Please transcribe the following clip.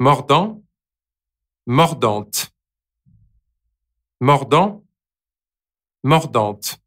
mordant, mordante, mordant, mordante.